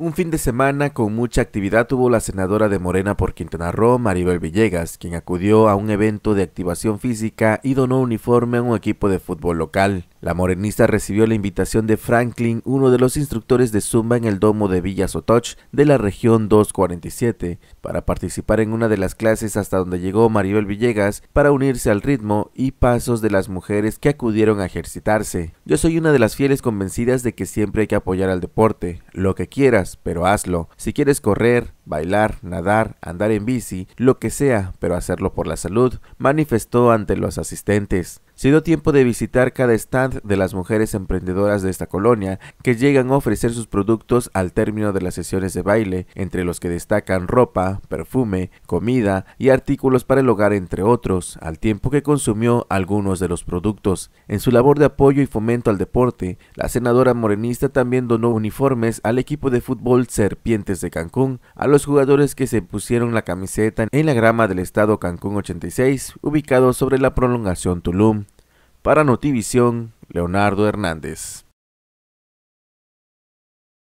Un fin de semana con mucha actividad tuvo la senadora de Morena por Quintana Roo, Maribel Villegas, quien acudió a un evento de activación física y donó uniforme a un equipo de fútbol local. La morenista recibió la invitación de Franklin, uno de los instructores de Zumba en el domo de Villa Sotoch de la región 247, para participar en una de las clases hasta donde llegó Maribel Villegas para unirse al ritmo y pasos de las mujeres que acudieron a ejercitarse. Yo soy una de las fieles convencidas de que siempre hay que apoyar al deporte, lo que quieras pero hazlo. Si quieres correr, bailar, nadar, andar en bici, lo que sea, pero hacerlo por la salud, manifestó ante los asistentes. Se dio tiempo de visitar cada stand de las mujeres emprendedoras de esta colonia que llegan a ofrecer sus productos al término de las sesiones de baile, entre los que destacan ropa, perfume, comida y artículos para el hogar, entre otros, al tiempo que consumió algunos de los productos. En su labor de apoyo y fomento al deporte, la senadora morenista también donó uniformes al equipo de fútbol Serpientes de Cancún, a los jugadores que se pusieron la camiseta en la grama del estado Cancún 86, ubicado sobre la prolongación Tulum. Para Notivisión, Leonardo Hernández.